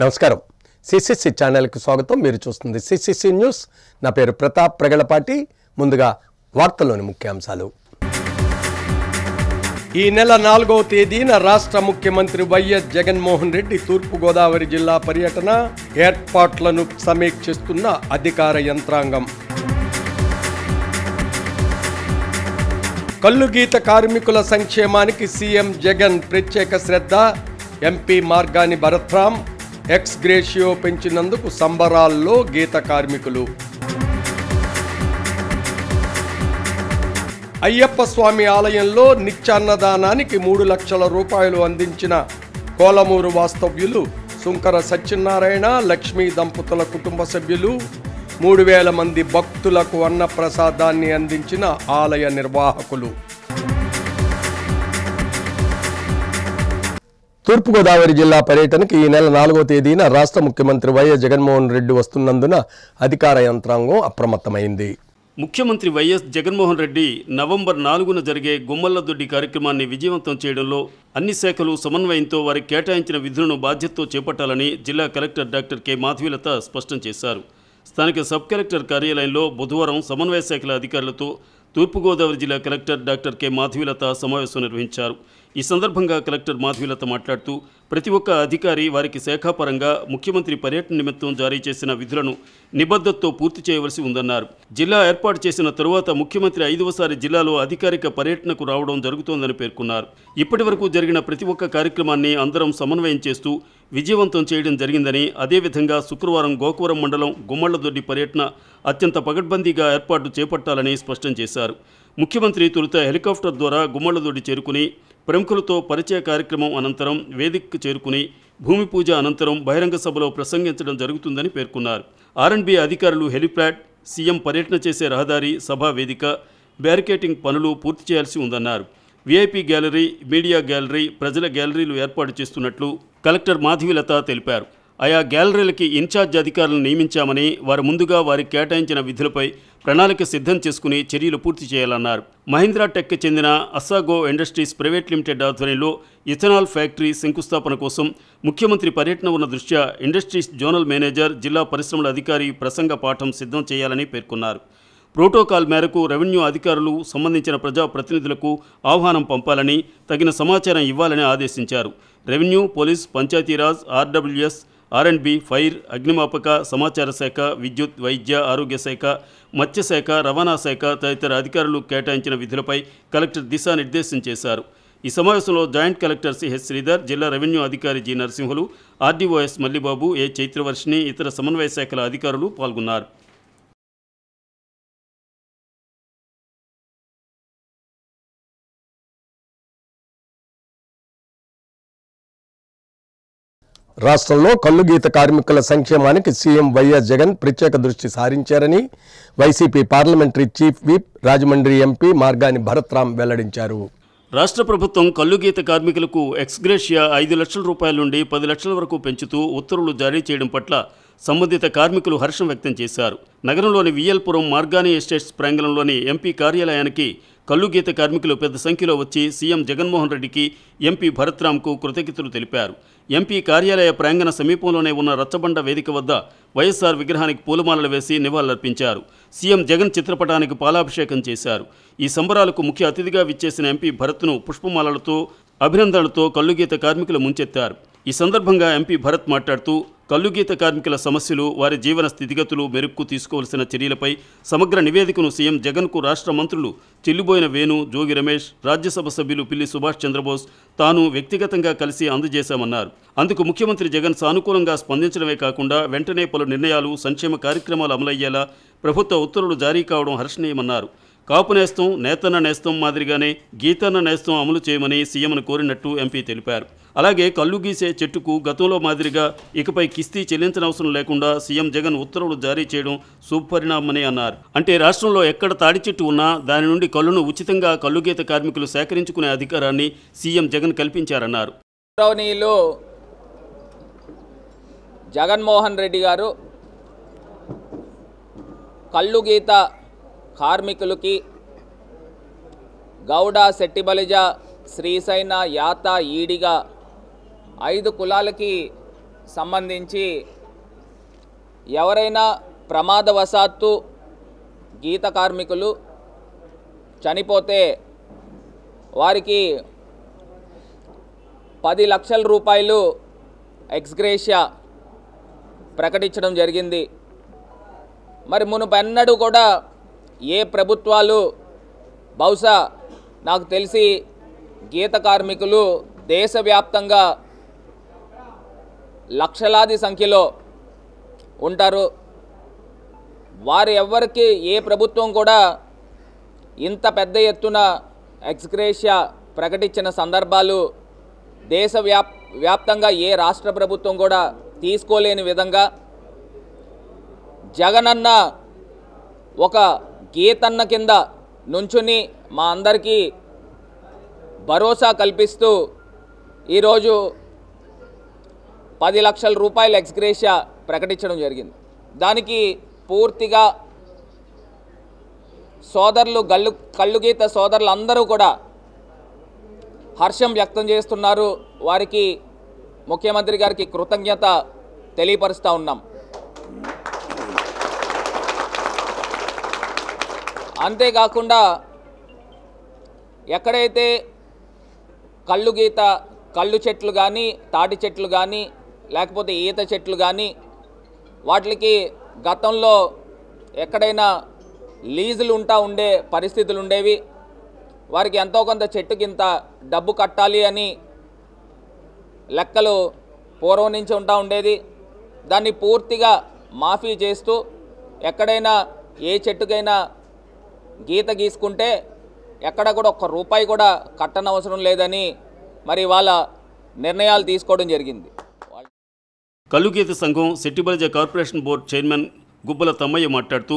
నమస్కారం సిసిసి ఛానల్కి స్వాగతం మీరు చూస్తుంది సిసిసి న్యూస్ నా పేరు ప్రతాప్ ప్రగళపాటి ముందుగా వార్తల్లోని ముఖ్యాంశాలు ఈ నెల నాలుగవ తేదీన రాష్ట్ర ముఖ్యమంత్రి వైఎస్ జగన్మోహన్ రెడ్డి తూర్పుగోదావరి జిల్లా పర్యటన ఏర్పాట్లను సమీక్షిస్తున్న అధికార యంత్రాంగం కల్లుగీత కార్మికుల సంక్షేమానికి సీఎం జగన్ ప్రత్యేక శ్రద్ధ MP Margani Bharath Ram X gratia పెంచినందుకు సంబరాల్లో గీత కార్మికులు అయ్యప్ప స్వామి ఆలయంలో నిత్యాన్నదానానికి మూడు లక్షల రూపాయలు అందించిన కోలమూరు వాస్తవ్యులు సుంకర సత్యనారాయణ లక్ష్మీ దంపతుల కుటుంబ సభ్యులు మూడు వేల మంది భక్తులకు అన్నప్రసాదాన్ని అందించిన ఆలయ నిర్వాహకులు తూర్పుగోదావరి జిల్లా పర్యటనకు ఈ నెల నాలుగో తేదీన రాష్ట్ర ముఖ్యమంత్రి వైఎస్ జగన్మోహన్ రెడ్డి వస్తున్నందున అధికార యంత్రాంగం అప్రమత్తమైంది ముఖ్యమంత్రి వైఎస్ జగన్మోహన్ రెడ్డి నవంబర్ నాలుగున జరిగే గుమ్మల్లదొడ్డి కార్యక్రమాన్ని విజయవంతం చేయడంలో అన్ని శాఖలు సమన్వయంతో వారికి కేటాయించిన విధులను బాధ్యతతో చేపట్టాలని జిల్లా కలెక్టర్ డాక్టర్ కె మాధవీలత స్పష్టం చేశారు స్థానిక సబ్ కలెక్టర్ కార్యాలయంలో బుధవారం సమన్వయ శాఖల అధికారులతో తూర్పుగోదావరి జిల్లా కలెక్టర్ డాక్టర్ కె మాధవీలత సమావేశం నిర్వహించారు ఈ సందర్భంగా కలెక్టర్ మాధవీలత మాట్లాడుతూ ప్రతి ఒక్క అధికారి వారికి శాఖాపరంగా ముఖ్యమంత్రి పర్యటన నిమిత్తం జారీ చేసిన విధులను నిబద్ధతతో పూర్తి చేయవలసి ఉందన్నారు జిల్లా ఏర్పాటు చేసిన తరువాత ముఖ్యమంత్రి ఐదవసారి జిల్లాలో అధికారిక పర్యటనకు రావడం జరుగుతోందని పేర్కొన్నారు ఇప్పటి జరిగిన ప్రతి ఒక్క కార్యక్రమాన్ని అందరం సమన్వయం చేస్తూ విజయవంతం చేయడం జరిగిందని అదేవిధంగా శుక్రవారం గోకువరం మండలం గుమ్మళ్లదొడ్డి పర్యటన అత్యంత పగడ్బందీగా ఏర్పాటు చేపట్టాలని స్పష్టం చేశారు ముఖ్యమంత్రి తొలుత హెలికాప్టర్ ద్వారా గుమ్మళ్లదొడ్డి చేరుకుని ప్రముఖులతో పరిచయ కార్యక్రమం అనంతరం వేదికకు చేరుకుని భూమి పూజ అనంతరం బహిరంగ సభలో ప్రసంగించడం జరుగుతుందని పేర్కొన్నారు ఆర్ఎండ్బి అధికారులు హెలిప్యాడ్ సీఎం పర్యటన చేసే రహదారి సభా వేదిక బ్యారికేటింగ్ పనులు పూర్తి చేయాల్సి ఉందన్నారు వీఐపీ గ్యాలరీ మీడియా గ్యాలరీ ప్రజల గ్యాలరీలు ఏర్పాటు చేస్తున్నట్లు కలెక్టర్ మాధవీలత తెలిపారు ఆయా గ్యాలరీలకి ఇన్ఛార్జ్ అధికారులను నియమించామని వారు ముందుగా వారికి కేటాయించిన విధులపై ప్రణాళిక సిద్ధం చేసుకుని చర్యలు పూర్తి చేయాలన్నారు మహీంద్రా టెక్కి చెందిన అసాగో ఇండస్ట్రీస్ ప్రైవేట్ లిమిటెడ్ ఆధ్వర్యంలో ఇథనాల్ ఫ్యాక్టరీ శంకుస్థాపన కోసం ముఖ్యమంత్రి పర్యటన ఉన్న దృష్ట్యా ఇండస్ట్రీస్ జోనల్ మేనేజర్ జిల్లా పరిశ్రమల అధికారి ప్రసంగ పాఠం సిద్ధం చేయాలని పేర్కొన్నారు ప్రోటోకాల్ మేరకు రెవెన్యూ అధికారులు సంబంధించిన ప్రజాప్రతినిధులకు ఆహ్వానం పంపాలని తగిన సమాచారం ఇవ్వాలని ఆదేశించారు రెవెన్యూ పోలీస్ పంచాయతీరాజ్ ఆర్డబ్ల్యూఎస్ ఆర్ఎండ్బి ఫైర్ అగ్నిమాపక సమాచార శాఖ విద్యుత్ వైద్య ఆరోగ్య శాఖ మత్స్యశాఖ రవాణా శాఖ తదితర అధికారులు కేటాయించిన విధులపై కలెక్టర్ దిశానిర్దేశం చేశారు ఈ సమావేశంలో జాయింట్ కలెక్టర్ సిహెచ్ శ్రీధర్ జిల్లా రెవెన్యూ అధికారి G Narasimhulu RDOs Mallibabu A Chaitravarshini ఇతర సమన్వయ శాఖల అధికారులు పాల్గొన్నారు రాష్ట్రంలో కల్లుగీత కార్మికుల సంక్షేమానికి సీఎం వైఎస్ జగన్ ప్రత్యేక దృష్టి సారించారని YCP parliamentary chief whip Rajahmundry MP Margani Bharath Ram వెల్లడించారు రాష్ట్ర ప్రభుత్వం కల్లుగీత కార్మికులకు ఎక్స్గ్రేషియా ఐదు లక్షల రూపాయల నుండి పది లక్షల వరకు పెంచుతూ ఉత్తర్వులు జారీ చేయడం పట్ల సంబంధిత కార్మికులు హర్షం వ్యక్తం చేశారు నగరంలోని వియల్పురం మార్గాని ఎస్టేట్స్ ప్రాంగణంలోని ఎంపీ కార్యాలయానికి కల్లుగీత కార్మికులు పెద్ద సంఖ్యలో వచ్చి సీఎం జగన్మోహన్ రెడ్డికి ఎంపీ భరత్రామ్కు కృతజ్ఞతలు తెలిపారు ఎంపీ కార్యాలయ ప్రాంగణ సమీపంలోనే ఉన్న రచ్చబండ వేదిక వద్ద వైఎస్ఆర్ విగ్రహానికి పూలమాలలు వేసి నివాళులర్పించారు సీఎం జగన్ చిత్రపటానికి పాలాభిషేకం చేశారు ఈ సంబరాలకు ముఖ్య అతిథిగా విచ్చేసిన ఎంపీ భరత్ను పుష్పమాలలతో అభినందనలతో కల్లుగీత కార్మికులు ముంచెత్తారు ఈ సందర్భంగా ఎంపీ భరత్ మాట్లాడుతూ కల్లుగీత కార్మికుల సమస్యలు వారి జీవన స్థితిగతులు మెరుగ్కు తీసుకోవాల్సిన చర్యలపై సమగ్ర నివేదికను సీఎం జగన్కు రాష్ట్ర మంత్రులు చెల్లిబోయిన వేణు జోగి రమేష్ రాజ్యసభ సభ్యులు పిల్లి సుభాష్ చంద్రబోస్ తాను వ్యక్తిగతంగా కలిసి అందజేశామన్నారు అందుకు ముఖ్యమంత్రి జగన్ సానుకూలంగా స్పందించడమే కాకుండా వెంటనే పలు నిర్ణయాలు సంక్షేమ కార్యక్రమాలు అమలయ్యేలా ప్రభుత్వ ఉత్తర్వులు జారీ కావడం హర్షణీయమన్నారు కాపు నేస్తం నేతన్న నేస్తం మాదిరిగానే గీతన్న నేస్తం అమలు చేయమని సీఎంను కోరినట్టు ఎంపీ తెలిపారు అలాగే కళ్ళు గీసే చెట్టుకు గతంలో మాదిరిగా ఇకపై కిస్తీ చెల్లించనవసరం లేకుండా సీఎం జగన్ ఉత్తర్వులు జారీ చేయడం శుభపరిణామని అన్నారు అంటే రాష్ట్రంలో ఎక్కడ తాడి చెట్టు ఉన్నా దాని నుండి కళ్ళును ఉచితంగా గీత కార్మికులు సేకరించుకునే అధికారాన్ని సీఎం జగన్ కల్పించారన్నారు జగన్మోహన్ రెడ్డి గారు కళ్ళు గీత కార్మికులకి గౌడ శెట్టిబలిజ శ్రీశైన యాత ఈడిగా ఐదు కులాలకి సంబంధించి ఎవరైనా ప్రమాదవశాత్తు గీత కార్మికులు చనిపోతే వారికి పది లక్షల రూపాయలు ఎక్స్గ్రేషియా ప్రకటించడం జరిగింది మరి మునుపెన్నడూ కూడా ఏ ప్రభుత్వాలు బహుశా నాకు తెలిసి గీత కార్మికులు దేశవ్యాప్తంగా లక్షలాది సంఖ్యలో ఉంటారు వారు ఎవ్వరికి ఏ ప్రభుత్వం కూడా ఇంత పెద్ద ఎత్తున ఎక్స్గ్రేషియా ప్రకటించిన సందర్భాలు దేశ వ్యాప్తంగా ఏ రాష్ట్ర ప్రభుత్వం కూడా తీసుకోలేని విధంగా జగనన్న ఒక గీతన్న కింద నుంచుని మా అందరికీ భరోసా కల్పిస్తూ ఈరోజు పది లక్షల రూపాయలు ఎక్స్గ్రేషియా ప్రకటించడం జరిగింది దానికి పూర్తిగా సోదరులు గల్లు కళ్ళుగీత సోదరులు అందరూ కూడా హర్షం వ్యక్తం చేస్తున్నారు వారికి ముఖ్యమంత్రి గారికి కృతజ్ఞత తెలియపరుస్తూ ఉన్నాం అంతేకాకుండా ఎక్కడైతే కళ్ళు గీత కళ్ళు చెట్లు కానీ తాటి చెట్లు కానీ లేకపోతే ఈత చెట్లు కానీ వాటికి గతంలో ఎక్కడైనా లీజులు ఉంటా ఉండే పరిస్థితులు ఉండేవి వారికి ఎంతో కొంత చెట్టుకింత డబ్బు కట్టాలి అని లెక్కలు పూర్వం నుంచి ఉంటా ఉండేది దాన్ని పూర్తిగా మాఫీ చేస్తూ ఎక్కడైనా ఏ చెట్టుకైనా గీత గీసుకుంటే ఎక్కడ కూడా ఒక్క రూపాయి కూడా కట్టనవసరం లేదని మరి వాళ్ళ నిర్ణయాలు తీసుకోవడం జరిగింది కల్లుగీత సంఘం Settibalija corporation board chairman Gubbala Tammayya మాట్లాడుతూ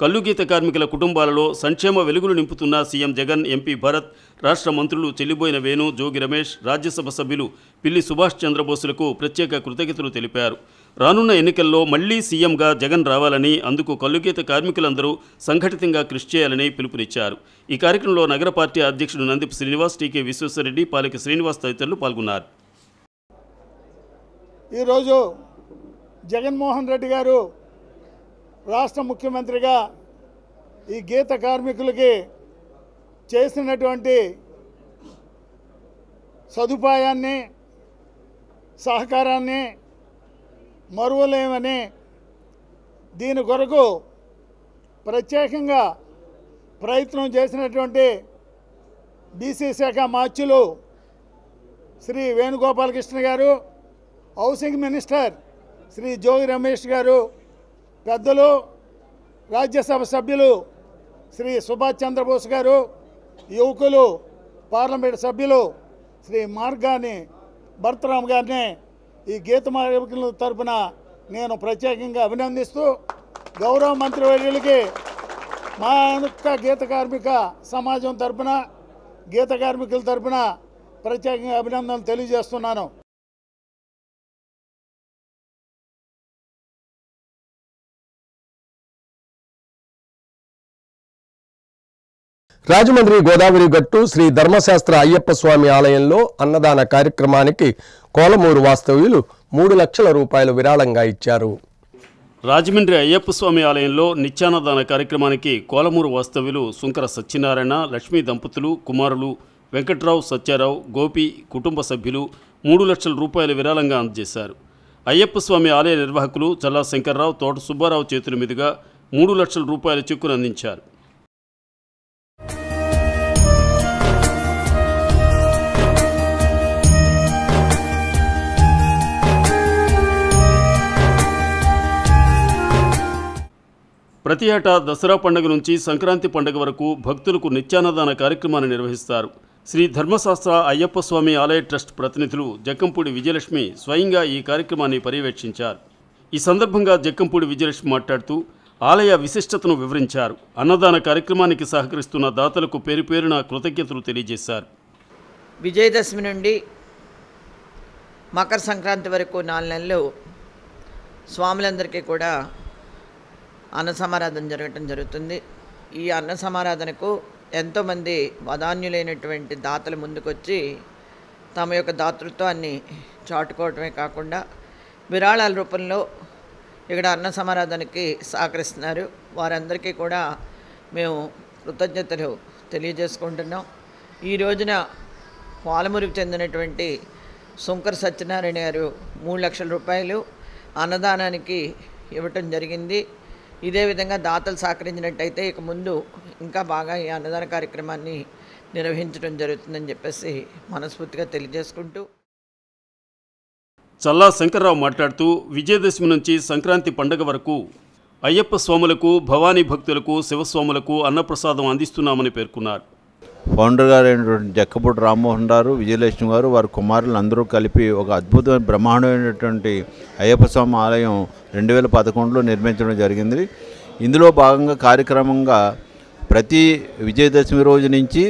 కల్లుగీత కార్మికుల కుటుంబాలలో సంక్షేమ వెలుగులు నింపుతున్న సీఎం జగన్ ఎంపీ భరత్ రాష్ట్ర మంత్రులు చెల్లిబోయిన వేణు జోగి రమేష్ రాజ్యసభ సభ్యులు పిల్లి సుభాష్ చంద్రబోసులకు ప్రత్యేక కృతజ్ఞతలు తెలిపారు రానున్న ఎన్నికల్లో మళ్లీ సీఎంగా జగన్ రావాలని అందుకు కల్లుగీత కార్మికులందరూ సంఘటితంగా కృషి చేయాలని పిలుపునిచ్చారు ఈ కార్యక్రమంలో నగర పార్టీ అధ్యక్షుడు నందిపు శ్రీనివాస్ టీకే విశ్వేశ్వరరెడ్డి పాలక శ్రీనివాస్ తదితరులు పాల్గొన్నారు ఈరోజు జగన్మోహన్ రెడ్డి గారు రాష్ట్ర ముఖ్యమంత్రిగా ఈ గీత కార్మికులకి చేసినటువంటి సదుపాయాన్ని సహకారాన్ని మరువలేమని దీని కొరకు ప్రత్యేకంగా ప్రయత్నం చేసినటువంటి బీసీ శాఖ మాచ్యులు శ్రీ వేణుగోపాలకృష్ణ గారు హౌసింగ్ మినిస్టర్ శ్రీ జోగి రమేష్ గారు పెద్దలు రాజ్యసభ సభ్యులు శ్రీ సుభాష్ చంద్రబోస్ గారు యువకులు పార్లమెంట్ సభ్యులు శ్రీ మార్గాని భరతరామ్ గారిని ఈ గీత మార్గకుల తరఫున నేను ప్రత్యేకంగా అభినందిస్తూ గౌరవ మంత్రివర్యులకి మా యొక్క గీత కార్మిక సమాజం తరఫున గీత కార్మికుల తరఫున ప్రత్యేకంగా అభినందనలు తెలియజేస్తున్నాను రాజమండ్రి గోదావరి గట్టు శ్రీ ధర్మశాస్త్ర అయ్యప్ప స్వామి ఆలయంలో అన్నదాన కార్యక్రమానికి కోలమూరు వాస్తవ్యులు మూడు లక్షల రూపాయలు విరాళంగా ఇచ్చారు రాజమండ్రి అయ్యప్ప స్వామి ఆలయంలో నిత్యాన్నదాన కార్యక్రమానికి కోలమూరు వాస్తవ్యులు శుంకర సత్యనారాయణ లక్ష్మీ దంపతులు కుమారులు వెంకట్రావు సత్యారావు గోపి కుటుంబ సభ్యులు మూడు లక్షల రూపాయలు విరాళంగా అందజేశారు అయ్యప్ప స్వామి ఆలయ నిర్వాహకులు చల్లా శంకర్రావు తోట సుబ్బారావు చేతుల మీదుగా మూడు లక్షల రూపాయల చెక్కును అందించారు ప్రతి ఏటా దసరా పండుగ నుంచి సంక్రాంతి పండుగ వరకు భక్తులకు నిత్యాన్నదాన కార్యక్రమాన్ని నిర్వహిస్తారు శ్రీ ధర్మశాస్త్ర అయ్యప్ప స్వామి ఆలయ ట్రస్ట్ ప్రతినిధులు జక్కంపూడి విజయలక్ష్మి స్వయంగా ఈ కార్యక్రమాన్ని పర్యవేక్షించారు ఈ సందర్భంగా జక్కంపూడి విజయలక్ష్మి మాట్లాడుతూ ఆలయ విశిష్టతను వివరించారు అన్నదాన కార్యక్రమానికి సహకరిస్తున్న దాతలకు పేరు పేరున కృతజ్ఞతలు తెలియజేశారు విజయదశమి నుండి మకర సంక్రాంతి వరకు నాలుగు నెలలు స్వాములందరికీ కూడా అన్న సమారాధన జరగటం జరుగుతుంది ఈ అన్న సమారాధనకు ఎంతోమంది వదాన్యులైనటువంటి దాతలు ముందుకొచ్చి తమ యొక్క దాతృత్వాన్ని చాటుకోవటమే కాకుండా విరాళాల రూపంలో ఇక్కడ అన్న సమారాధనకి సహకరిస్తున్నారు వారందరికీ కూడా మేము కృతజ్ఞతలు తెలియజేసుకుంటున్నాం ఈ రోజున పాలమూరుకు చెందినటువంటి శంకర్ సత్యనారాయణ గారు మూడు లక్షల రూపాయలు అన్నదానానికి ఇవ్వటం జరిగింది ఇదే విధంగా దాతలు సహకరించినట్టయితే ఇక ముందు ఇంకా బాగా ఈ అన్నదాన కార్యక్రమాన్ని నిర్వహించడం జరుగుతుందని చెప్పేసి మనస్ఫూర్తిగా తెలియజేసుకుంటూ చల్లా శంకర్రావు మాట్లాడుతూ విజయదశమి నుంచి సంక్రాంతి పండుగ వరకు అయ్యప్ప స్వాములకు భవానీ భక్తులకు శివస్వాములకు అన్నప్రసాదం అందిస్తున్నామని పేర్కొన్నారు ఫౌండర్ గారు అయినటువంటి జక్కపూడి రామ్మోహన్ గారు విజయలక్ష్మి గారు వారి కుమారులు అందరూ కలిపి ఒక అద్భుతమైన బ్రహ్మాండమైనటువంటి అయ్యప్ప స్వామి ఆలయం రెండు వేల పదకొండులో నిర్మించడం జరిగింది ఇందులో భాగంగా కార్యక్రమంగా ప్రతి విజయదశమి రోజు నుంచి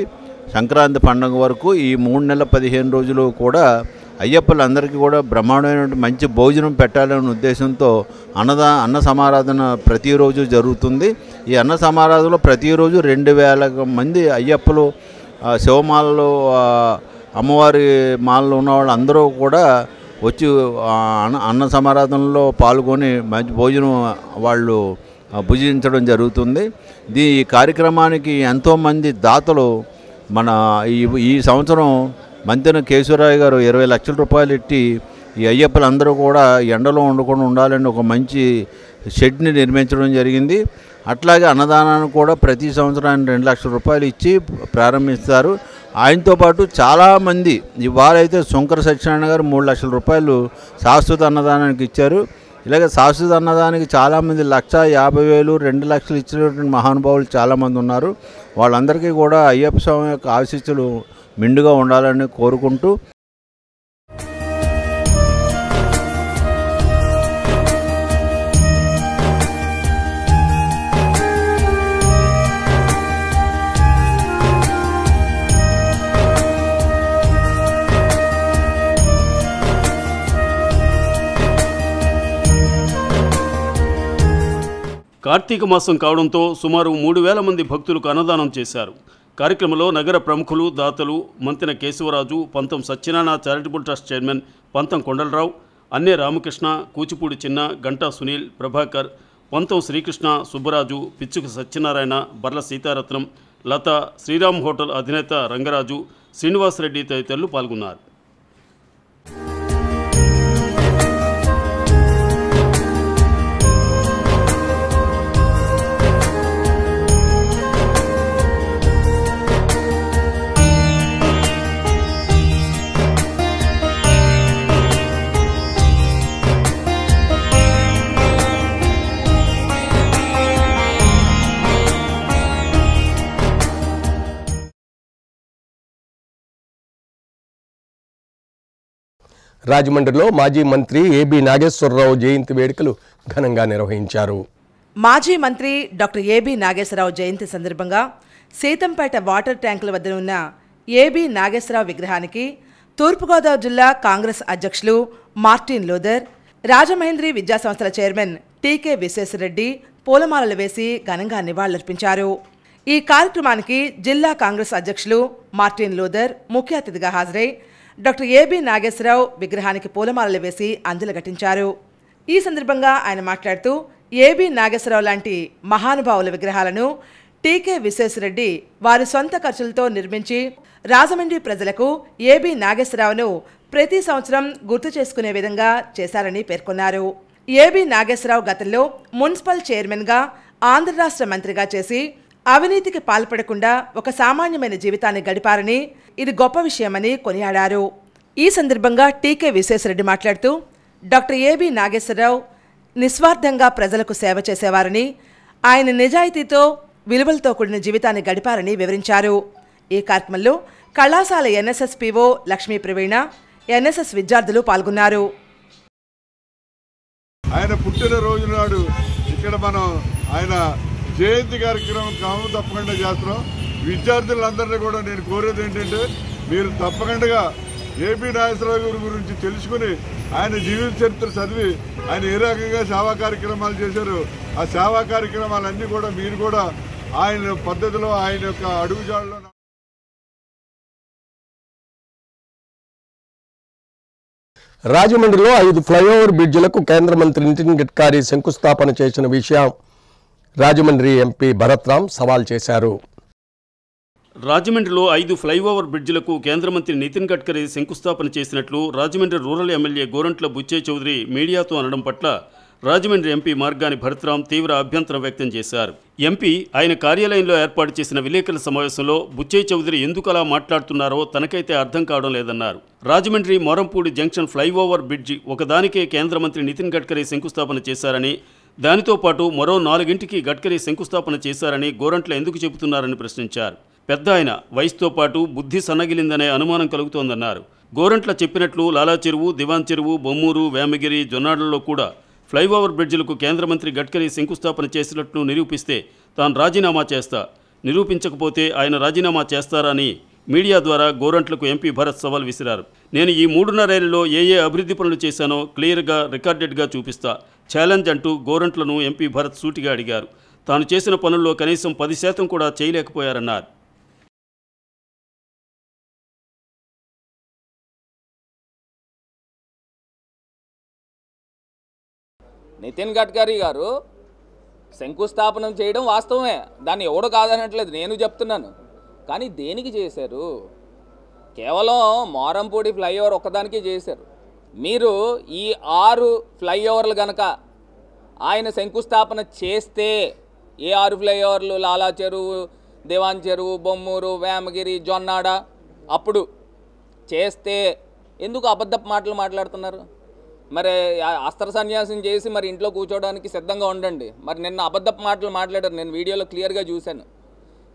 సంక్రాంతి పండుగ వరకు ఈ మూడు నెలల పదిహేను రోజులు కూడా అయ్యప్పలందరికీ కూడా బ్రహ్మాండమైన మంచి భోజనం పెట్టాలనే ఉద్దేశంతో అన్నదా అన్న సమారాధన ప్రతిరోజు జరుగుతుంది ఈ అన్న సమారాధనలో ప్రతిరోజు రెండు వేల మంది అయ్యప్పలు శివమాలలు అమ్మవారి మాలలో ఉన్న అందరూ కూడా వచ్చి అన్న సమారాధనలో పాల్గొని మంచి భోజనం వాళ్ళు భుజించడం జరుగుతుంది దీ కార్యక్రమానికి ఎంతోమంది దాతలు మన ఈ ఈ సంవత్సరం మంతెన కేశవరాయ్ గారు ఇరవై లక్షల రూపాయలు ఇట్టి ఈ అయ్యప్పలు అందరూ కూడా ఎండలో ఉండకుండా ఉండాలని ఒక మంచి షెడ్ని నిర్మించడం జరిగింది అట్లాగే అన్నదానాన్ని కూడా ప్రతి సంవత్సరానికి రెండు లక్షల రూపాయలు ఇచ్చి ప్రారంభిస్తారు ఆయనతో పాటు చాలామంది ఇవాళైతే శంకర సత్యనారాయణ గారు మూడు లక్షల రూపాయలు శాశ్వత అన్నదానానికి ఇచ్చారు ఇలాగే శాశ్వత అన్నదానికి చాలామంది లక్ష యాభై వేలు రెండు లక్షలు ఇచ్చినటువంటి మహానుభావులు చాలామంది ఉన్నారు వాళ్ళందరికీ కూడా అయ్యప్ప స్వామి యొక్క ఆశీస్సులు మిండుగా ఉండాలని కోరుకుంటూ కార్తీక మాసం కావడంతో సుమారు మూడు వేల మంది భక్తులకు అన్నదానం చేశారు కార్యక్రమంలో నగర ప్రముఖులు దాతలు మంతెన కేశవరాజు పంతం సత్యనారాయణ చారిటబుల్ ట్రస్ట్ చైర్మన్ పంతం కొండలరావు అన్నే రామకృష్ణ కూచిపూడి చిన్న గంటా సునీల్ ప్రభాకర్ పంతం శ్రీకృష్ణ సుబ్బరాజు పిచ్చుకు సత్యనారాయణ బర్ల సీతారత్నం లత శ్రీరామ్ హోటల్ అధినేత రంగరాజు శ్రీనివాసరెడ్డి తదితరులు పాల్గొన్నారు రాజమండ్రిలో మాజీ మంత్రి ఏబి నాగేశ్వరరావు జయంతి వేడుకలు ఘనంగా నిర్వహించారు మాజీ మంత్రి డాక్టర్ ఏబి నాగేశ్వరరావు జయంతి సందర్భంగా సీతంపేట వాటర్ ట్యాంకుల వద్ద ఉన్న ఏబి నాగేశ్వరరావు విగ్రహానికి తూర్పుగోదావరి జిల్లా కాంగ్రెస్ అధ్యక్షులు మార్టిన్ లోదర్ రాజమహేంద్రి విద్యాసంస్థల చైర్మన్ టీకే విశ్వేశ్వరరెడ్డి పూలమాలలు వేసి ఘనంగా నివాళులర్పించారు ఈ కార్యక్రమానికి జిల్లా కాంగ్రెస్ అధ్యక్షులు మార్టిన్ లోదర్ ముఖ్య అతిథిగా హాజరై డాక్టర్ ఏబి నాగేశ్వరరావు విగ్రహానికి పూలమాలలు వేసి అంజలి ఘటించారు ఈ సందర్భంగా ఆయన మాట్లాడుతూ ఏబి నాగేశ్వరరావు లాంటి మహానుభావుల విగ్రహాలను టీకే విశ్వేశ్వరరెడ్డి వారి సొంత ఖర్చులతో నిర్మించి రాజమండ్రి ప్రజలకు ఏబి నాగేశ్వరరావును ప్రతి సంవత్సరం గుర్తు చేసుకునే విధంగా చేశారని పేర్కొన్నారు ఏబి నాగేశ్వరరావు గతంలో మున్సిపల్ చైర్మన్గా ఆంధ్ర రాష్ట్ర మంత్రిగా చేసి అవినీతికి పాల్పడకుండా ఒక సామాన్యమైన జీవితాన్ని గడిపారని ఇది గొప్ప విషయమని కొనియాడారు ఈ సందర్భంగా టీకే విశ్వేశ్వరరెడ్డి మాట్లాడుతూ డాక్టర్ ఏబి నాగేశ్వరరావు నిస్వార్థంగా ప్రజలకు సేవ చేసేవారని ఆయన నిజాయితీతో విలువలతో కూడిన జీవితాన్ని గడిపారని వివరించారు ఈ కార్యక్రమంలో కళాశాల NSS PO Lakshmi Praveena NSS విద్యార్థులు పాల్గొన్నారు ఆయన పుట్టినరోజు నాడు ఇక్కడ మనం ఆయన జయంతి కార్యక్రమం కాము తప్పకుండా చేస్తున్నాం విద్యార్థులందరినీ కూడా నేను కోరేది ఏంటంటే మీరు తప్పకుండా ఏపీ నాగేశ్వరరావు గారి గురించి తెలుసుకుని ఆయన జీవిత చరిత్ర చదివి ఆయన ఏ రకంగా సేవా కార్యక్రమాలు చేశారు ఆ సేవా కార్యక్రమాలన్నీ కూడా మీరు కూడా ఆయన పద్ధతిలో ఆయన యొక్క అడుగుజాడలో రాజమండ్రిలో ఐదు ఫ్లైఓవర్ బ్రిడ్జ్లకు కేంద్ర మంత్రి నితిన్ గడ్కరీ శంకుస్థాపన చేసిన విషయం రాజమండ్రి ఎంపీ భరత్రామ్ సవాల్ చేశారు రాజమండ్రిలో ఐదు ఫ్లైఓవర్ బ్రిడ్జిలకు కేంద్ర మంత్రి నితిన్ గడ్కరీ శంకుస్థాపన చేసినట్లు రాజమండ్రి రూరల్ ఎమ్మెల్యే గోరంట్ల బుచ్చే చౌదరి మీడియాతో అనడం పట్ల రాజమండ్రి ఎంపీ మార్గాని భరత్రామ్ తీవ్ర అభ్యంతరం వ్యక్తం చేశారు ఎంపీ ఆయన కార్యాలయంలో ఏర్పాటు చేసిన విలేకరుల సమావేశంలో బుచ్చే చౌదరి ఎందుకు అలా మాట్లాడుతున్నారో తనకైతే అర్థం కావడం లేదన్నారు Rajahmundry Morampudi junction flyover bridge ఒకదానికే కేంద్ర మంత్రి నితిన్ గడ్కరీ శంకుస్థాపన చేశారని దానితో పాటు మరో నాలుగింటికి గడ్కరీ శంకుస్థాపన చేశారని గోరంట్ల ఎందుకు చెబుతున్నారని ప్రశ్నించారు పెద్ద ఆయన వయసుతో పాటు బుద్ధి సన్నగిలిందనే అనుమానం కలుగుతోందన్నారు గోరంట్ల చెప్పినట్లు లాలా చెరువు దివాన్ చెరువు బొమ్మూరు వేమగిరి జొన్నాడల్లో కూడా ఫ్లైఓవర్ బ్రిడ్జిలకు కేంద్ర మంత్రి గడ్కరీ శంకుస్థాపన చేసినట్లు నిరూపిస్తే తాను రాజీనామా చేస్తా నిరూపించకపోతే ఆయన రాజీనామా చేస్తారని మీడియా ద్వారా గోరంట్లకు ఎంపీ భరత్ సవాల్ విసిరారు నేను ఈ మూడున్నరేళ్లలో ఏ ఏ అభివృద్ధి పనులు చేశానో క్లియర్గా రికార్డెడ్గా చూపిస్తా ఛాలెంజ్ అంటూ గోరంట్లను ఎంపీ భరత్ సూటిగా అడిగారు తాను చేసిన పనుల్లో కనీసం పది శాతం కూడా చేయలేకపోయారన్నారు నితిన్ గడ్కరీ గారు శంకుస్థాపనం చేయడం వాస్తవమే దాన్ని ఎవడు కాదనట్లేదు నేను చెప్తున్నాను కానీ దేనికి చేశారు కేవలం మారంపూడి ఫ్లైఓవర్ ఒక్కదానికే చేశారు మీరు ఈ ఆరు ఫ్లైఓవర్లు కనుక ఆయన శంకుస్థాపన చేస్తే ఏ ఆరు ఫ్లైఓవర్లు లాలా చెరువు దేవాన్ చెరువు బొమ్మూరు వేమగిరి జొన్నాడ అప్పుడు చేస్తే ఎందుకు అబద్ధ మాటలు మాట్లాడుతున్నారు మరి అస్త్ర సన్యాసం చేసి మరి ఇంట్లో కూర్చోవడానికి సిద్ధంగా ఉండండి మరి నిన్న అబద్ధ మాటలు మాట్లాడారు నేను వీడియోలో క్లియర్గా చూశాను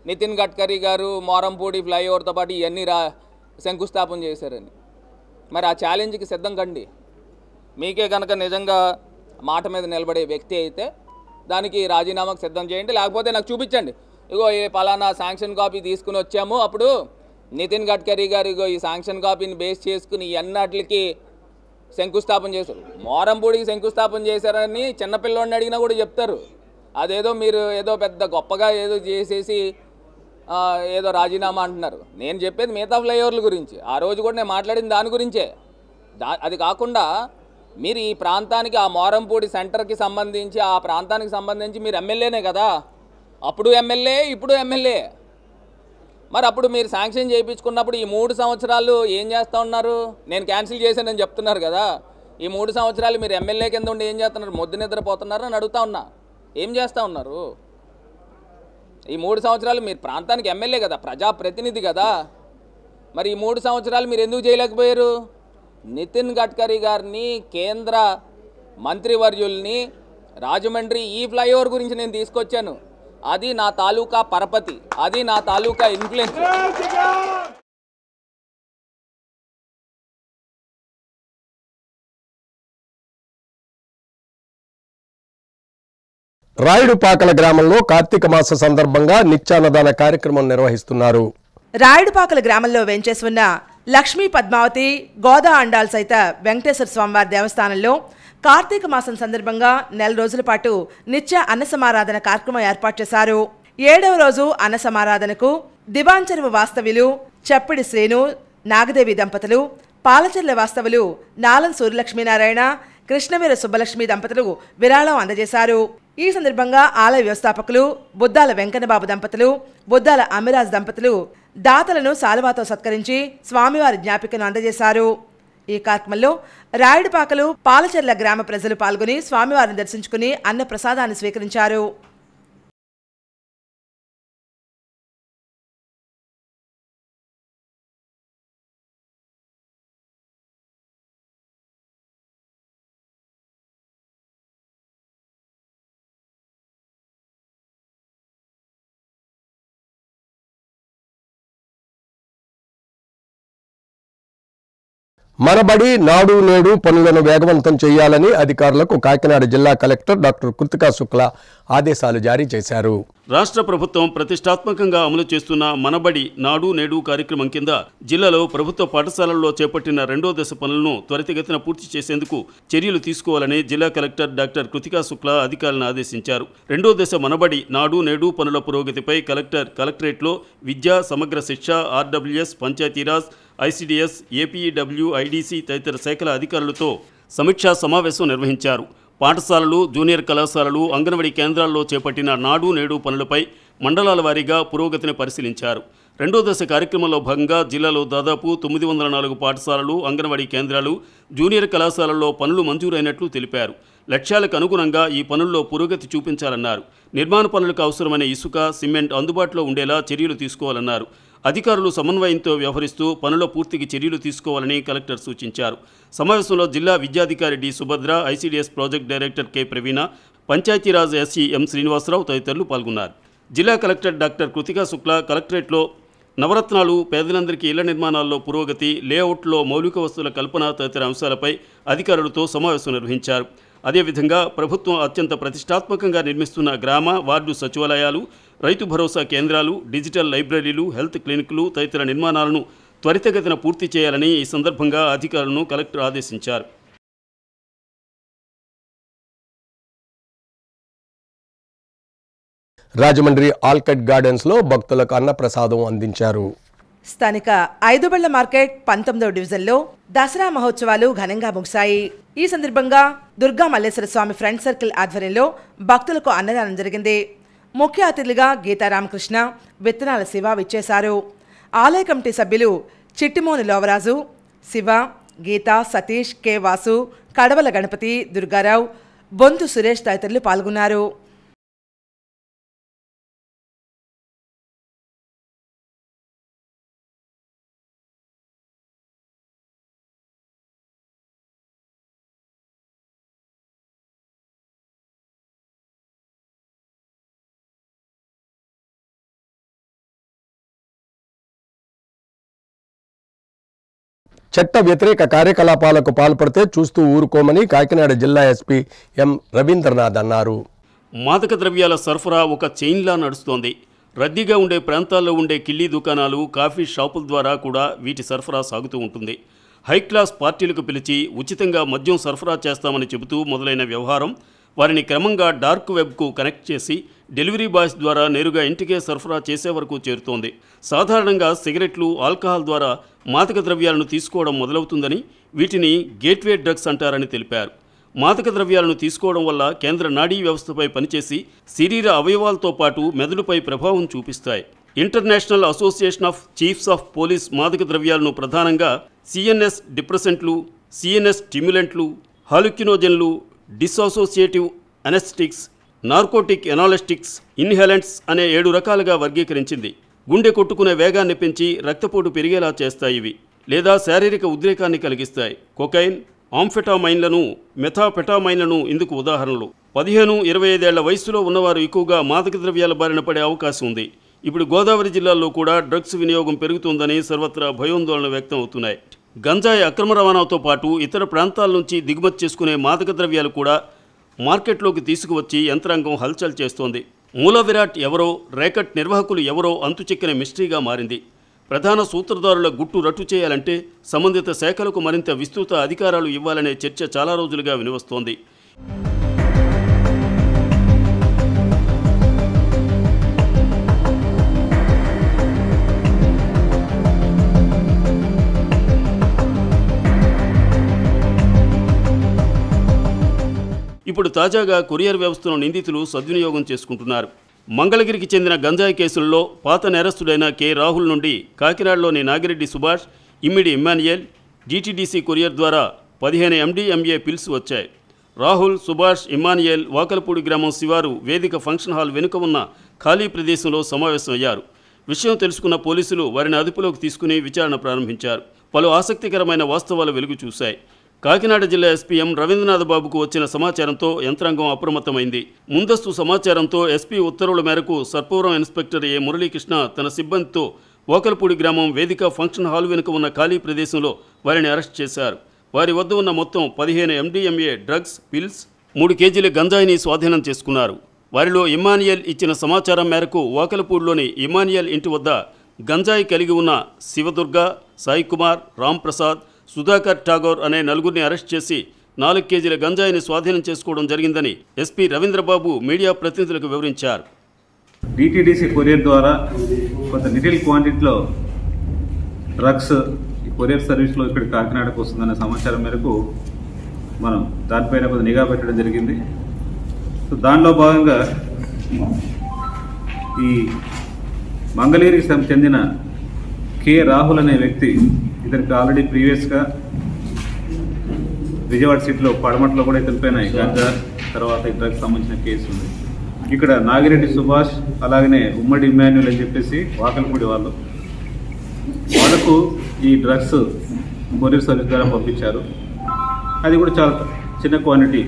నితిన్ గడ్కరీ గారు మోరంపూడి ఫ్లైఓవర్తో పాటు ఇవన్నీ రా శంకుస్థాపన చేశారని మరి ఆ ఛాలెంజ్కి సిద్ధం కండి మీకే కనుక నిజంగా మాట మీద నిలబడే వ్యక్తి అయితే దానికి రాజీనామాకు సిద్ధం చేయండి లేకపోతే నాకు చూపించండి ఇగో ఏ పలానా శాంక్షన్ కాపీ తీసుకుని వచ్చాము అప్పుడు నితిన్ గడ్కరీ గారు ఇగో ఈ శాంక్షన్ కాపీని బేస్ చేసుకుని ఎన్నట్లకి శంకుస్థాపన చేశారు మోరంపూడికి శంకుస్థాపన చేశారని చిన్నపిల్లోడిని అడిగినా కూడా చెప్తారు అదేదో మీరు ఏదో పెద్ద గొప్పగా ఏదో చేసేసి ఏదో రాజీనామా అంటున్నారు నేను చెప్పేది మిగతా ఫ్లైఓవర్ల గురించి ఆ రోజు కూడా నేను మాట్లాడిన దాని గురించే దా అది కాకుండా మీరు ఈ ప్రాంతానికి ఆ మోరంపూడి సెంటర్కి సంబంధించి ఆ ప్రాంతానికి సంబంధించి మీరు ఎమ్మెల్యేనే కదా అప్పుడు ఎమ్మెల్యే ఇప్పుడు ఎమ్మెల్యే మరి అప్పుడు మీరు శాంక్షన్ చేయించుకున్నప్పుడు ఈ మూడు సంవత్సరాలు ఏం చేస్తూ ఉన్నారు నేను క్యాన్సిల్ చేశానని చెప్తున్నారు కదా ఈ మూడు సంవత్సరాలు మీరు ఎమ్మెల్యే కింద ఉండి ఏం చేస్తున్నారు మొద్దు నిద్రపోతున్నారు అని అడుగుతా ఉన్నా ఏం చేస్తూ ఉన్నారు ఈ మూడు సంవత్సరాలు మీరు ప్రాంతానికి ఎమ్మెల్యే కదా ప్రజాప్రతినిధి కదా మరి ఈ మూడు సంవత్సరాలు మీరు ఎందుకు చేయలేకపోయారు నితిన్ గడ్కరీ గారిని కేంద్ర మంత్రివర్యుల్ని రాజమండ్రి ఈ ఫ్లైఓవర్ గురించి నేను తీసుకొచ్చాను అది నా తాలూకా పరపతి అది నా తాలూకా ఇన్ఫ్లుయెన్స్ రాయుడుపాకల గ్రామంలో కార్తీక మాస సందర్భంగా నిత్యాన్నదాన కార్యక్రమం నిర్వహిస్తున్నారు రాయుడుపాకల గ్రామంలో ఉన్న లక్ష్మీ పద్మావతి గోదా అండాల్ సైత వెంకటేశ్వర స్వామివారి దేవస్థానంలో కార్తీక మాసం సందర్భంగా నెల రోజుల పాటు నిత్య అన్న సమారాధన కార్యక్రమం ఏర్పాటు చేశారు ఏడవ రోజు అన్న సమారాధనకు దివాంచర్వ వాస్తవ్యులు చప్పిడి శ్రీను నాగదేవి దంపతులు పాలచర్ల వాస్తవులు నాలం సూర్యలక్ష్మీనారాయణ కృష్ణవీర సుబ్బలక్ష్మి దంపతులు విరాళం అందజేశారు ఈ సందర్భంగా ఆలయ వ్యవస్థాపకులు బుద్దాల వెంకన్నబాబు దంపతులు బుద్దాల అమిరాజ్ దంపతులు దాతలను సాలువాతో సత్కరించి స్వామివారి జ్ఞాపికను అందజేశారు ఈ కార్యక్రమంలో రాయుడుపాకలు పాలచెర్ల గ్రామ ప్రజలు పాల్గొని స్వామివారిని దర్శించుకుని అన్న ప్రసాదాన్ని స్వీకరించారు మనబడి నాడు నేడు పనులను వేగవంతం చేయాలని అధికారులకు కాకినాడ జిల్లా కలెక్టర్ డాక్టర్ కృతికా శుక్ల ఆదేశాలు జారీ చేశారు రాష్ట్ర ప్రభుత్వం ప్రతిష్టాత్మకంగా అమలు చేస్తున్న మనబడి నాడు నేడు కార్యక్రమం కింద జిల్లాలో ప్రభుత్వ పాఠశాలల్లో చేపట్టిన రెండో దశ పనులను త్వరితగతిన పూర్తి చేసేందుకు చర్యలు తీసుకోవాలని జిల్లా కలెక్టర్ డాక్టర్ కృతికా శుక్లా అధికారులను ఆదేశించారు రెండో దశ మనబడి నాడు నేడు పనుల పురోగతిపై కలెక్టర్ కలెక్టరేట్లో విద్యా సమగ్ర శిక్ష RWS Panchayati Raj ICDS APW IDC తదితర శాఖల అధికారులతో సమీక్షా సమావేశం నిర్వహించారు పాఠశాలలు జూనియర్ కళాశాలలు అంగన్వాడీ కేంద్రాల్లో చేపట్టిన నాడు నేడు పనులపై మండలాల వారీగా పురోగతిని పరిశీలించారు రెండో దశ కార్యక్రమంలో భాగంగా జిల్లాలో దాదాపు తొమ్మిది వందల నాలుగు పాఠశాలలు అంగన్వాడీ కేంద్రాలు జూనియర్ కళాశాలల్లో పనులు మంజూరైనట్లు తెలిపారు లక్ష్యాలకు అనుగుణంగా ఈ పనుల్లో పురోగతి చూపించాలన్నారు నిర్మాణ పనులకు అవసరమైన ఇసుక సిమెంట్ అందుబాటులో ఉండేలా చర్యలు తీసుకోవాలన్నారు అధికారులు సమన్వయంతో వ్యవహరిస్తూ పనుల పూర్తికి చర్యలు తీసుకోవాలని కలెక్టర్ సూచించారు సమావేశంలో జిల్లా విద్యాధికారి D Subhadra ICDS project director K ప్రవీణ పంచాయతీరాజ్ ఎస్సీ ఎం శ్రీనివాసరావు తదితరులు పాల్గొన్నారు జిల్లా కలెక్టర్ డాక్టర్ కృతికా శుక్లా కలెక్టరేట్లో నవరత్నాలు పేదలందరికీ ఇళ్ల నిర్మాణాల్లో పురోగతి లేఅవుట్లో మౌలిక వస్తువుల కల్పన తదితర అంశాలపై అధికారులతో సమావేశం నిర్వహించారు అదేవిధంగా ప్రభుత్వం అత్యంత ప్రతిష్టాత్మకంగా నిర్మిస్తున్న గ్రామ వార్డు సచివాలయాలు రైతు భరోసా కేంద్రాలు డిజిటల్ లైబ్రరీలు హెల్త్ క్లినిక్లు తదితర నిర్మాణాలను త్వరితగతిన పూర్తి చేయాలని ఈ సందర్భంగా అధికారులను కలెక్టర్ ఆదేశించారు రాజమండ్రి ఆల్కట్ గార్డెన్స్లో భక్తులకు అన్నప్రసాదం అందించారు స్థానిక ఐదుబళ్ల మార్కెట్ పంతొమ్మిదవ డివిజన్లో దసరా మహోత్సవాలు ఘనంగా ముగిశాయి ఈ సందర్భంగా దుర్గా మల్లేశ్వర స్వామి ఫ్రెండ్ సర్కిల్ ఆధ్వర్యంలో భక్తులకు అన్నదానం జరిగింది ముఖ్య అతిథులుగా గీతారామకృష్ణ విత్తనాల శివ విచ్చేశారు ఆలయ కమిటీ సభ్యులు చిట్టిమోని లోవరాజు శివ గీత సతీష్ కె వాసు కడవల గణపతి దుర్గారావు బొంతు సురేష్ తదితరులు పాల్గొన్నారు చట్ట వ్యతిరేక కార్యకలాపాలకు పాల్పడితే చూస్తూ ఊరుకోమని కాకినాడ జిల్లా ఎస్పీ ఎం రవీంద్రనాథ్ అన్నారు మాదక ద్రవ్యాల సరఫరా ఒక చైన్లా నడుస్తోంది రద్దీగా ఉండే ప్రాంతాల్లో ఉండే కిల్లీ దుకాణాలు కాఫీ షాపుల ద్వారా కూడా వీటి సరఫరా సాగుతూ ఉంటుంది హైక్లాస్ పార్టీలకు పిలిచి ఉచితంగా మద్యం సరఫరా చేస్తామని చెబుతూ మొదలైన వ్యవహారం వారిని క్రమంగా డార్క్ వెబ్కు కనెక్ట్ చేసి డెలివరీ బాయ్స్ ద్వారా నేరుగా ఇంటికే సరఫరా చేసే వరకు చేరుతోంది సాధారణంగా సిగరెట్లు ఆల్కహాల్ ద్వారా మాదక ద్రవ్యాలను తీసుకోవడం మొదలవుతుందని వీటిని గేట్వే డ్రగ్స్ అంటారని తెలిపారు మాదక ద్రవ్యాలను తీసుకోవడం వల్ల కేంద్ర నాడీ వ్యవస్థపై పనిచేసి శరీర అవయవాలతో పాటు మెదడుపై ప్రభావం చూపిస్తాయి International Association of Chiefs of Police మాదక ద్రవ్యాలను ప్రధానంగా సిఎన్ఎస్ డిప్రెసెంట్లు సిఎన్ఎస్ స్టిమ్యులెంట్లు హాలుక్యునోజన్లు dissociative anaesthetics narcotic analgesics inhalants అనే ఏడు రకాలుగా వర్గీకరించింది గుండె కొట్టుకునే వేగాన్ని పెంచి రక్తపోటు పెరిగేలా చేస్తాయి ఇవి లేదా శారీరక ఉద్రేకాన్ని కలిగిస్తాయి కొకైన్ ఆంఫెటామైన్లను మెథాఫెటామైన్లను ఇందుకు ఉదాహరణలు పదిహేను ఇరవై ఐదేళ్ల వయసులో ఉన్నవారు ఎక్కువగా మాదక ద్రవ్యాల బారిన పడే అవకాశం ఉంది ఇప్పుడు గోదావరి జిల్లాల్లో కూడా డ్రగ్స్ వినియోగం పెరుగుతుందని సర్వత్రా భయోందోళన వ్యక్తం అవుతున్నాయి గంజాయి అక్రమ రవాణాతో పాటు ఇతర ప్రాంతాల నుంచి దిగుమతి చేసుకునే మాదక ద్రవ్యాలు కూడా మార్కెట్లోకి తీసుకువచ్చి యంత్రాంగం హల్చల్ చేస్తోంది మూల విరాట్ ఎవరో రేకట్ నిర్వాహకులు ఎవరో అంతుచిక్కిన మిస్టరీగా మారింది ప్రధాన సూత్రధారుల గుట్టు రట్టు చేయాలంటే సంబంధిత శాఖలకు మరింత విస్తృత అధికారాలు ఇవ్వాలనే చర్చ చాలా రోజులుగా వినివస్తోంది ఇప్పుడు తాజాగా కొరియర్ వ్యవస్థను నిందితులు సద్వినియోగం చేసుకుంటున్నారు మంగళగిరికి చెందిన గంజాయి కేసుల్లో పాత నేరస్తుడైన కె రాహుల్ నుండి కాకినాడలోని Nagireddy Subhash Immidi Emmanuel GTDC courier ద్వారా పదిహేను ఎండీఎంఏ పిల్స్ వచ్చాయి రాహుల్ సుభాష్ ఇమ్మాన్యుయల్ వాకలపూడి గ్రామం శివారు వేదిక ఫంక్షన్ హాల్ వెనుక ఉన్న ఖాళీ ప్రదేశంలో సమావేశమయ్యారు విషయం తెలుసుకున్న పోలీసులు వారిని అదుపులోకి తీసుకుని విచారణ ప్రారంభించారు పలు ఆసక్తికరమైన వాస్తవాలు వెలుగు చూశాయి కాకినాడ జిల్లా ఎస్పీఎం రవీంద్రనాథ్ బాబుకు వచ్చిన సమాచారంతో యంత్రాంగం అప్రమత్తమైంది ముందస్తు సమాచారంతో ఎస్పీ ఉత్తర్వుల మేరకు సర్పూరం ఇన్స్పెక్టర్ ఏ మురళీకృష్ణ తన సిబ్బందితో ఓకల్పూడి గ్రామం వేదిక ఫంక్షన్ హాల్ వెనుక ఉన్న ఖాళీ ప్రదేశంలో వారిని అరెస్ట్ చేశారు వారి వద్ద ఉన్న మొత్తం పదిహేను ఎండిఎంఏ డ్రగ్స్ పిల్స్ మూడు కేజీల గంజాయిని స్వాధీనం చేసుకున్నారు వారిలో ఇమానియల్ ఇచ్చిన సమాచారం మేరకు ఓకలపూడిలోని ఇమానియల్ ఇంటి వద్ద గంజాయి కలిగి ఉన్న శివదుర్గ సాయికుమార్ రాంప్రసాద్ సుధాకర్ ఠాగోర్ అనే నలుగురిని అరెస్ట్ చేసి నాలుగు కేజీల గంజాయిని స్వాధీనం చేసుకోవడం జరిగిందని ఎస్పీ రవీంద్రబాబు మీడియా ప్రతినిధులకు వివరించారు డిటీడీసీ కొరియర్ ద్వారా కొంత లిటిల్ క్వాంటిటీలో డ్రగ్స్ ఈ కొరియర్ సర్వీస్లో ఇక్కడ కాకినాడకు వస్తుందనే సమాచారం మేరకు మనం దానిపైన కొంత నిఘా పెట్టడం జరిగింది సో దానిలో భాగంగా ఈ మంగళగిరికి చెందిన కె రాహుల్ అనే వ్యక్తి ఇతనికి ఆల్రెడీ ప్రీవియస్గా విజయవాడ సిటీలో పడమట్లో కూడా ఇతనిపైన గంజా తర్వాత ఇతనికి సంబంధించిన కేసు ఉంది ఇక్కడ నాగిరెడ్డి సుభాష్ అలాగనే ఉమ్మడి ఇమాన్యుల్ అని చెప్పేసి వాకలపూడి వాళ్ళు వాళ్ళకు ఈ డ్రగ్స్ కొరియర్ సర్వీస్ ద్వారా పంపించారు అది కూడా చాలా చిన్న క్వాంటిటీ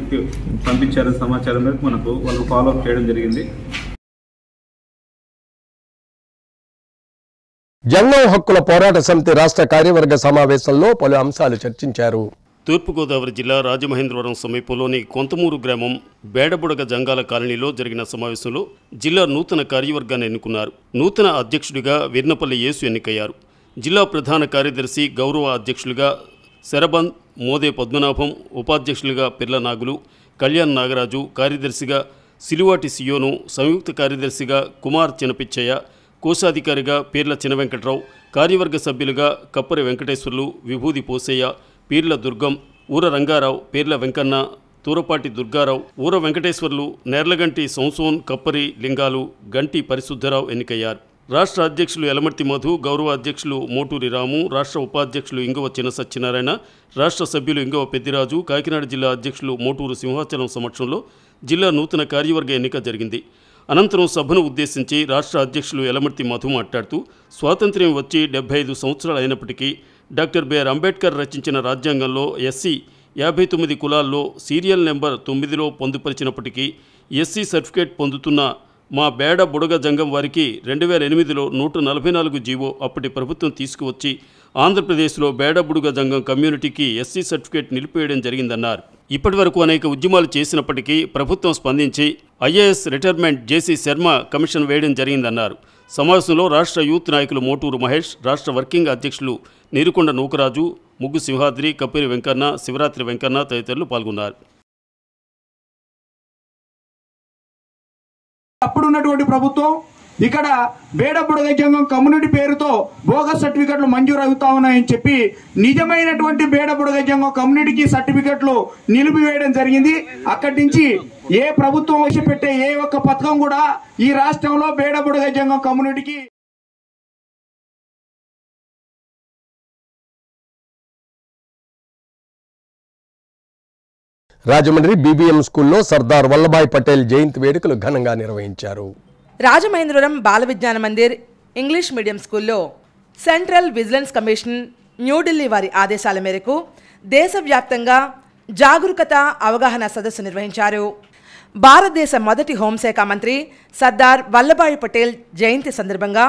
పంపించారని సమాచారం మనకు వాళ్ళు ఫాలో అప్ చేయడం జరిగింది జంగం హక్కుల పోరాట సమితి రాష్ట్ర కార్యవర్గ సమావేశంలో పలు అంశాలు చర్చించారు తూర్పుగోదావరి జిల్లా రాజమహేంద్రవరం సమీపంలోని కొంతమూరు గ్రామం బేడబుడగ జంగాల కాలనీలో జరిగిన సమావేశంలో జిల్లా నూతన కార్యవర్గాన్ని ఎన్నుకున్నారు నూతన అధ్యక్షుడిగా వెన్నపల్లి యేసు ఎన్నికయ్యారు జిల్లా ప్రధాన కార్యదర్శి గౌరవ అధ్యక్షులుగా శరబంద్ మోదే పద్మనాభం ఉపాధ్యక్షులుగా పిర్ల నాగులు కళ్యాణ్ నాగరాజు కార్యదర్శిగా సిలువాటి సియోను సంయుక్త కార్యదర్శిగా కుమార్ చినపిచ్చయ్య కోశాధికారిగా పీర్ల చినవెంకట్రావు కార్యవర్గ సభ్యులుగా కప్పరి వెంకటేశ్వర్లు విభూది పోసయ్య పీర్ల దుర్గం ఊర రంగారావు పీర్ల వెంకన్న తూరపాటి దుర్గారావు ఊర వెంకటేశ్వర్లు నేర్లగంటి సంసోన్ కప్పరి లింగాలు గంటి పరిశుద్ధరావు ఎన్నికయ్యారు రాష్ట్ర అధ్యక్షులు యలమర్తి మధు గౌరవ అధ్యక్షులు మోటూరి రాము రాష్ట్ర ఉపాధ్యక్షులు ఇంగవ చిన్న సత్యనారాయణ రాష్ట్ర సభ్యులు ఇంగవ పెద్దిరాజు కాకినాడ జిల్లా అధ్యక్షులు మోటూరు సింహాచలం సమక్షంలో జిల్లా నూతన కార్యవర్గ ఎన్నిక జరిగింది అనంతరం సభను ఉద్దేశించి రాష్ట్ర అధ్యక్షులు ఎలమర్తి మధు మాట్లాడుతూ స్వాతంత్ర్యం వచ్చి డెబ్బై ఐదు సంవత్సరాలు అయినప్పటికీ డాక్టర్ బిఆర్ అంబేద్కర్ రచించిన రాజ్యాంగంలో ఎస్సీ యాభై తొమ్మిది కులాల్లో సీరియల్ నెంబర్ తొమ్మిదిలో పొందుపరిచినప్పటికీ ఎస్సీ సర్టిఫికేట్ పొందుతున్న మా బేడ బుడగ జంగం వారికి రెండు వేల ఎనిమిదిలో నూట నలభై నాలుగు జీవో అప్పటి ప్రభుత్వం తీసుకువచ్చి ఆంధ్రప్రదేశ్లో బేడబుడుగ జంగం కమ్యూనిటీకి ఎస్సీ సర్టిఫికేట్ నిలిపివేయడం జరిగిందన్నారు ఇప్పటి వరకు అనేక ఉద్యమాలు చేసినప్పటికీ ప్రభుత్వం స్పందించి IAS retirement JC Sharma commission వేయడం జరిగిందన్నారు సమావేశంలో రాష్ట్ర యూత్ నాయకులు మోటూరు మహేష్ రాష్ట్ర వర్కింగ్ అధ్యక్షులు నీరుకొండ నూకరాజు ముగ్గు సింహాద్రి కప్పేరి వెంకన్న శివరాత్రి వెంకన్న తదితరులు పాల్గొన్నారు అప్పుడున్నటువంటి ప్రభుత్వం ఇక్కడ బేడబుడగ జంగం కమ్యూనిటీ పేరుతో బోగస్ సర్టిఫికెట్లు మంజూరు అవుతా ఉన్నాయని చెప్పి నిజమైనటువంటి బేడబుడగ జంగం కమ్యూనిటీకి సర్టిఫికెట్లు నిలిపివేయడం జరిగింది అక్కడి నుంచి ఏ ప్రభుత్వం వచ్చి పెట్టే ఏ ఒక్క పథకం కూడా ఈ రాష్ట్రంలో బేడబుడగ జంగం కమ్యూనిటీకి రాజమండ్రి బీబీఎం స్కూల్లో సర్దార్ వల్లభాయ్ పటేల్ జయంతి వేడుకలు ఘనంగా నిర్వహించారు రాజమహేంద్రవరం బాల విజ్ఞాన మందిర్ ఇంగ్లీష్ మీడియం స్కూల్లో సెంట్రల్ విజిలెన్స్ కమిషన్ న్యూఢిల్లీ వారి ఆదేశాల మేరకు దేశవ్యాప్తంగా జాగరూకత అవగాహన సదస్సు నిర్వహించారు భారతదేశ మొదటి హోంశాఖ మంత్రి సర్దార్ వల్లభాయ్ పటేల్ జయంతి సందర్భంగా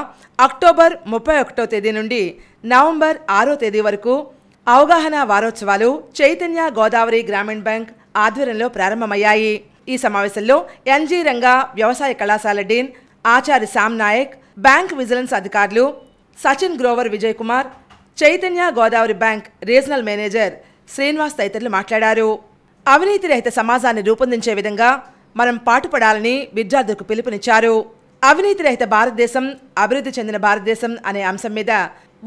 అక్టోబర్ ముప్పై ఒకటో తేదీ నుండి నవంబర్ ఆరో తేదీ వరకు అవగాహన వారోత్సవాలు చైతన్య గోదావరి గ్రామీణ బ్యాంక్ ఆధ్వర్యంలో ప్రారంభమయ్యాయి ఈ సమావేశంలో ఎన్జీ రంగా వ్యవసాయ కళాశాల డీన్ ఆచార్య శామ్ నాయక్ బ్యాంక్ విజిలెన్స్ అధికారులు Sachin Grover Vijay Kumar Chaitanya Godavari bank regional manager Srinivas తదితరులు మాట్లాడారు అవినీతి రహిత సమాజాన్ని రూపొందించే విధంగా మనం పాటుపడాలని విద్యార్థులకు పిలుపునిచ్చారు అవినీతి రహిత భారతదేశం అభివృద్ధి చెందిన భారతదేశం అనే అంశం మీద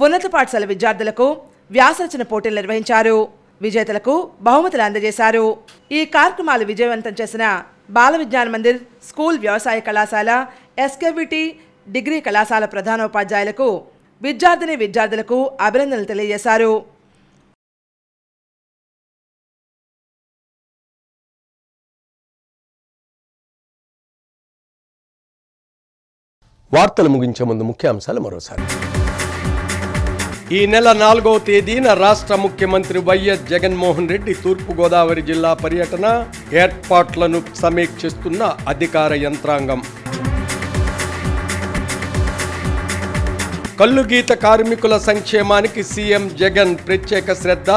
ఉన్నత పాఠశాల విద్యార్థులకు వ్యాసరచన పోటీలు నిర్వహించారు విజేతలకు బహుమతులు అందజేశారు ఈ కార్యక్రమాలు విజయవంతం చేసిన బాల విజ్ఞాన మందిర్ స్కూల్ వ్యవసాయ కళాశాల ఎస్కేవిటీ డిగ్రీ కళాశాల ప్రధానోపాధ్యాయులకు విద్యార్థిని విద్యార్థులకు అభినందనలు తెలియజేశారు వార్తలు ముగించే ముందు ముఖ్య అంశాలు మరోసారి ఈ నెల నాలుగవ తేదీన రాష్ట్ర ముఖ్యమంత్రి వైఎస్ జగన్మోహన్ రెడ్డి తూర్పుగోదావరి జిల్లా పర్యటన ఏర్పాట్లను సమీక్షిస్తున్న అధికార యంత్రాంగం కల్లుగీత కార్మికుల సంక్షేమానికి సీఎం జగన్ ప్రత్యేక శ్రద్ధ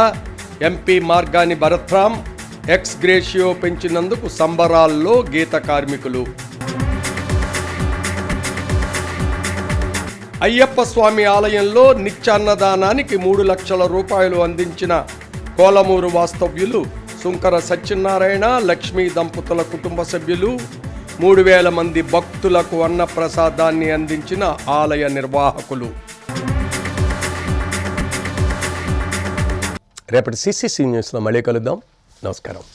MP Margani Bharath Ram X gratia పెంచినందుకు సంబరాల్లో గీత కార్మికులు అయ్యప్ప స్వామి ఆలయంలో నిత్యాన్నదానానికి మూడు లక్షల రూపాయలు అందించిన కోలమూరు వాస్తవ్యులు సుంకర సత్యనారాయణ లక్ష్మీ దంపతుల కుటుంబ సభ్యులు మూడు వేల మంది భక్తులకు అన్న ప్రసాదాన్ని అందించిన ఆలయ నిర్వాహకులు రేపటి సిసిసి న్యూస్లో మళ్ళీ కలుద్దాం నమస్కారం